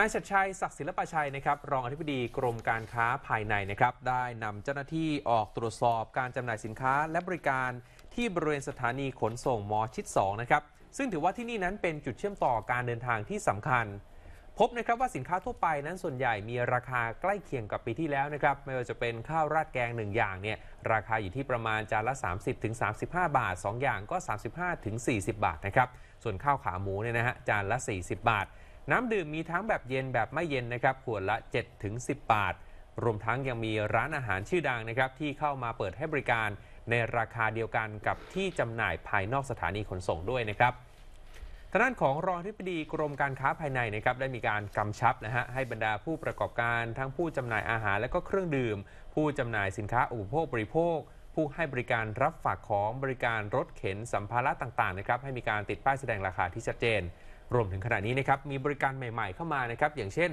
นายชัดชัยศักดิ์ศิลปชัยนะครับรองอธิบดีกรมการค้าภายในนะครับได้นำเจ้าหน้าที่ออกตรวจสอบการจำหน่ายสินค้าและบริการที่บริเวณสถานีขนส่งมอชิด2นะครับซึ่งถือว่าที่นี่นั้นเป็นจุดเชื่อมต่อการเดินทางที่สำคัญ พบนะครับว่าสินค้าทั่วไปนั้นส่วนใหญ่มีราคาใกล้เคียงกับปีที่แล้วนะครับไม่ว่าจะเป็นข้าวราดแกง1อย่างเนี่ยราคาอยู่ที่ประมาณจานละ 30-35 บาท 2 อย่างก็ 35-40 บาทนะครับส่วนข้าวขาหมูเนี่ยนะฮะจานละ 40 บาทน้ำดื่มมีทั้งแบบเย็นแบบไม่เย็นนะครับขวดละ7-10 บาท รวมทั้งยังมีร้านอาหารชื่อดังนะครับ ที่เข้ามาเปิดให้บริการในราคาเดียวกันกับที่จำหน่ายภายนอกสถานีขนส่งด้วยนะครับทางด้านของรองทิบดีกรมการค้าภายในนะครับได้มีการกำชับนะฮะให้บรรดาผู้ประกอบการทั้งผู้จำหน่ายอาหารและก็เครื่องดื่ม ผู้จำหน่ายสินค้าอุปโภคบริโภค ผู้ให้บริการรับฝากของบริการรถเข็นสัมภาระต่างๆนะครับให้มีการติดป้ายแสดงราคาที่ชัดเจนรวมถึงขณะนี้นะครับ มีบริการใหม่ๆ เข้ามานะครับ อย่างเช่น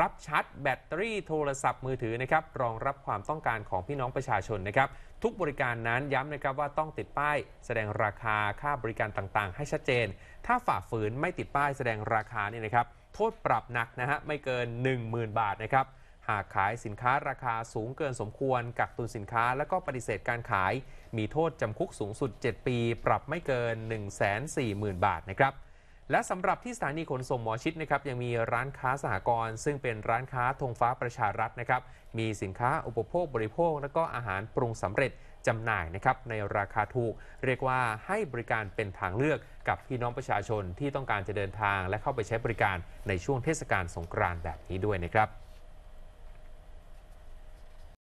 รับชาร์จแบตเตอรี่โทรศัพท์มือถือนะครับ รองรับความต้องการของพี่น้องประชาชนนะครับ ทุกบริการนั้นย้ำนะครับว่าต้องติดป้ายแสดงราคาค่าบริการต่างๆ ให้ชัดเจน ถ้าฝ่าฝืนไม่ติดป้ายแสดงราคาเนี่ยนะครับ โทษปรับหนักนะฮะไม่เกิน 10,000 บาทนะครับหากขายสินค้าราคาสูงเกินสมควรกักตุนสินค้า และก็ปฏิเสธการขายมีโทษจำคุกสูงสุด 7 ปี ปรับไม่เกิน140,000บาทนะครับและสำหรับที่สถานีขนส่งหมอชิดนะครับ ยังมีร้านค้าสหกรณ์ซึ่งเป็นร้านค้าธงฟ้าประชารัฐนะครับ มีสินค้าอุปโภคบริโภค และก็อาหารปรุงสำเร็จจำหน่ายนะครับในราคาถูกเรียกว่าให้บริการเป็นทางเลือกกับพี่น้องประชาชนที่ต้องการจะเดินทาง และเข้าไปใช้บริการในช่วงเทศกาลสงกรานต์แบบนี้ด้วยนะครับ